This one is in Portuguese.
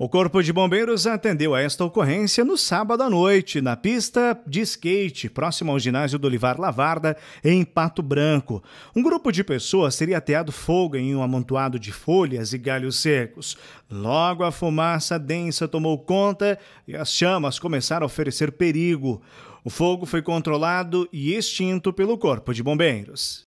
O Corpo de Bombeiros atendeu a esta ocorrência no sábado à noite, na pista de skate, próximo ao ginásio do Olivar Lavarda, em Pato Branco. Um grupo de pessoas teria ateado fogo em um amontoado de folhas e galhos secos. Logo, a fumaça densa tomou conta e as chamas começaram a oferecer perigo. O fogo foi controlado e extinto pelo Corpo de Bombeiros.